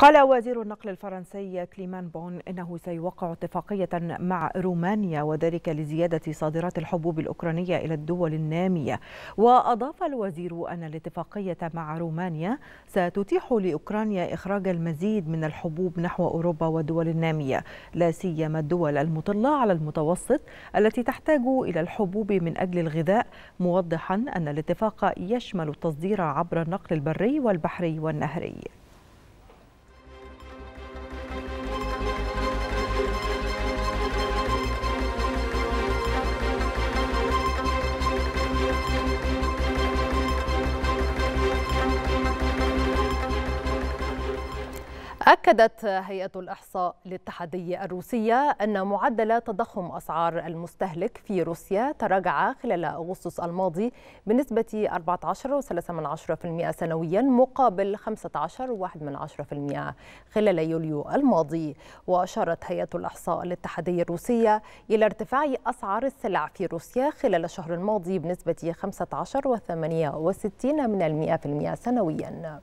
قال وزير النقل الفرنسي كليمان بون انه سيوقع اتفاقيه مع رومانيا وذلك لزياده صادرات الحبوب الاوكرانيه الى الدول الناميه واضاف الوزير ان الاتفاقيه مع رومانيا ستتيح لاوكرانيا اخراج المزيد من الحبوب نحو اوروبا والدول الناميه لا سيما الدول المطله على المتوسط التي تحتاج الى الحبوب من اجل الغذاء موضحا ان الاتفاق يشمل التصدير عبر النقل البري والبحري والنهري أكدت هيئة الإحصاء الاتحادية الروسية أن معدل تضخم أسعار المستهلك في روسيا تراجع خلال أغسطس الماضي بنسبة 14.3% سنويا مقابل 15.1% خلال يوليو الماضي وأشارت هيئة الإحصاء الاتحادية الروسية إلى ارتفاع أسعار السلع في روسيا خلال الشهر الماضي بنسبة 15.68% سنويا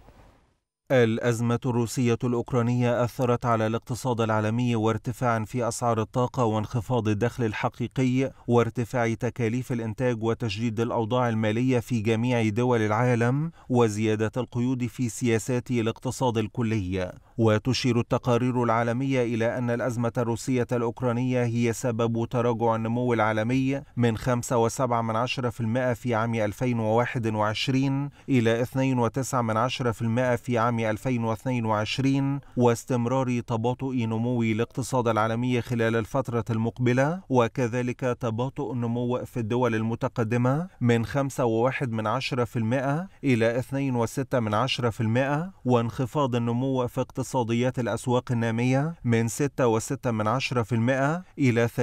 الأزمة الروسية الأوكرانية أثرت على الاقتصاد العالمي وارتفاع في أسعار الطاقة وانخفاض الدخل الحقيقي وارتفاع تكاليف الإنتاج وتشديد الأوضاع المالية في جميع دول العالم وزيادة القيود في سياسات الاقتصاد الكلي وتشير التقارير العالمية إلى أن الأزمة الروسية الأوكرانية هي سبب تراجع النمو العالمي من 5.7% في عام 2021 إلى 2.9% في عام 2022 واستمرار تباطؤ نمو الاقتصاد العالمي خلال الفترة المقبلة وكذلك تباطؤ النمو في الدول المتقدمة من 5.1% إلى 2.6% وانخفاض النمو في اقتصاديات الأسواق النامية من 6.6% إلى 3.4%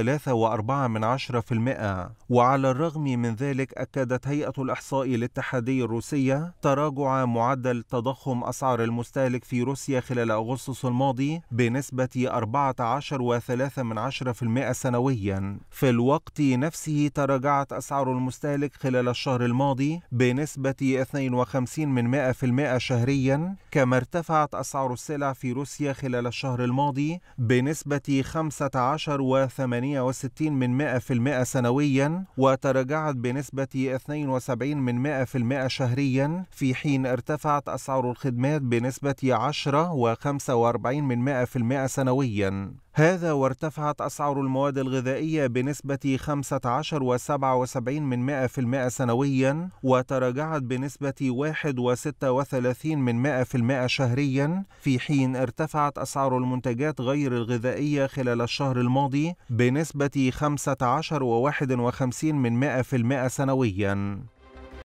وعلى الرغم من ذلك أكدت هيئة الإحصاء الاتحادي الروسية تراجع معدل تضخم أسعار سعر المستهلك في روسيا خلال أغسطس الماضي بنسبة 14.3% سنويا في الوقت نفسه تراجعت أسعار المستهلك خلال الشهر الماضي بنسبة 52% شهريا كما ارتفعت أسعار السلع في روسيا خلال الشهر الماضي بنسبة 15.68% سنويا وتراجعت بنسبة 72% شهريا في حين ارتفعت أسعار الخدمات بنسبة 10 و45 من 100% سنويا هذا وارتفعت أسعار المواد الغذائية بنسبة 15 و77 من 100% سنويا وتراجعت بنسبة 1 و36 من 100% شهريا في حين ارتفعت أسعار المنتجات غير الغذائية خلال الشهر الماضي بنسبة 15 و51 من 100% سنويا